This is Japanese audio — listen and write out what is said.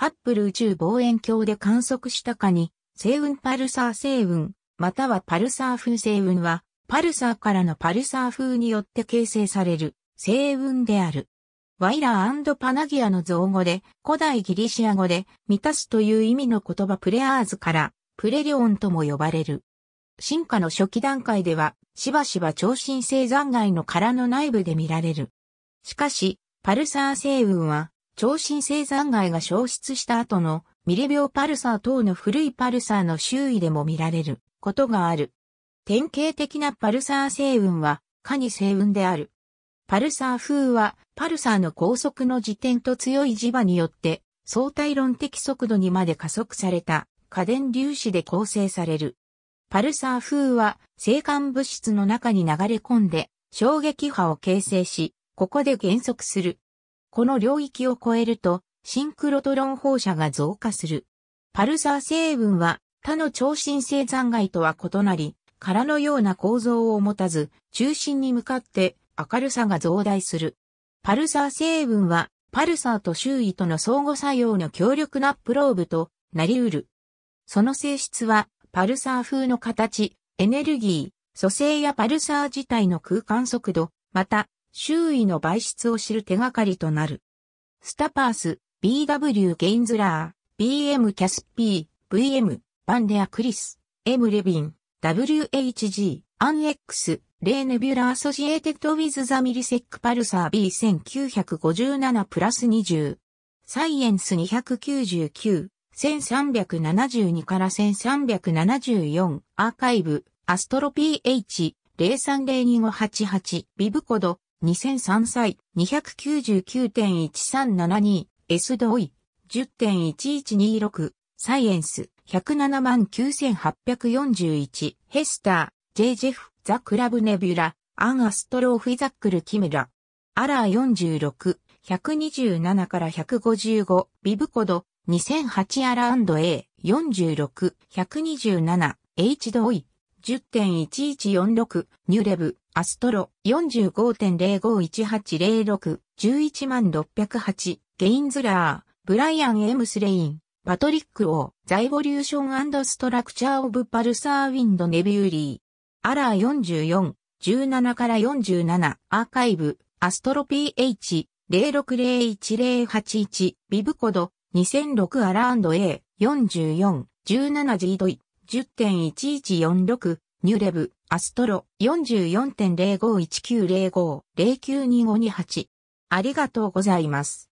ハッブル宇宙望遠鏡で観測したかに、星雲パルサー星雲、またはパルサー風星雲は、パルサーからのパルサー風によって形成される星雲である。ワイラーパナギアの造語で、古代ギリシア語で、満たすという意味の言葉プレアーズから、プレリオンとも呼ばれる。進化の初期段階では、しばしば超新星残骸の殻の内部で見られる。しかし、パルサー星雲は、超新星残骸が消失した後のミレ病パルサー等の古いパルサーの周囲でも見られることがある。典型的なパルサー星雲はカニ星雲である。パルサー風はパルサーの高速の時点と強い磁場によって相対論的速度にまで加速された家電粒子で構成される。パルサー風は星間物質の中に流れ込んで衝撃波を形成し、ここで減速する。この領域を超えると、シンクロトロン放射が増加する。パルサー成分は他の超新星残骸とは異なり、殻のような構造を持たず、中心に向かって明るさが増大する。パルサー成分は、パルサーと周囲との相互作用の強力なプローブとなり得る。その性質は、パルサー風の形、エネルギー、組成やパルサー自体の空間速度、また、周囲の媒質を知る手がかりとなる。スタパース、BW ゲインズラー、BM キャス P、VM、バンデアクリス、M レビン、WHG、アン X、レーネビュラアソシエテッドウィズザミリセックパルサー B1957 プラス20。サイエンス299、1372から1374、アーカイブ、アストロ PH、03025888、ビブコド、2003歳299.1372 S 同意10.1126サイエンス179,841ヘスター J ジェフザクラブネビュラアンアストロフィザックルキムラアラー46127から155ビブコド2008アラー &A46127H 同意10.1146、ニュレブ、アストロ、45.051806、11608、ゲインズラー、ブライアン・エムスレイン、パトリック・オー、ザイボリューションストラクチャー・オブ・パルサー・ウィンド・ネビューリー、アラー44、17から47、アーカイブ、アストロ PH、0 6 0 1 0 8 1ビブコド、2006アラー &A、44、17G ドイ。10.1146、ニュレブ、アストロ、44.051905、092528。ありがとうございます。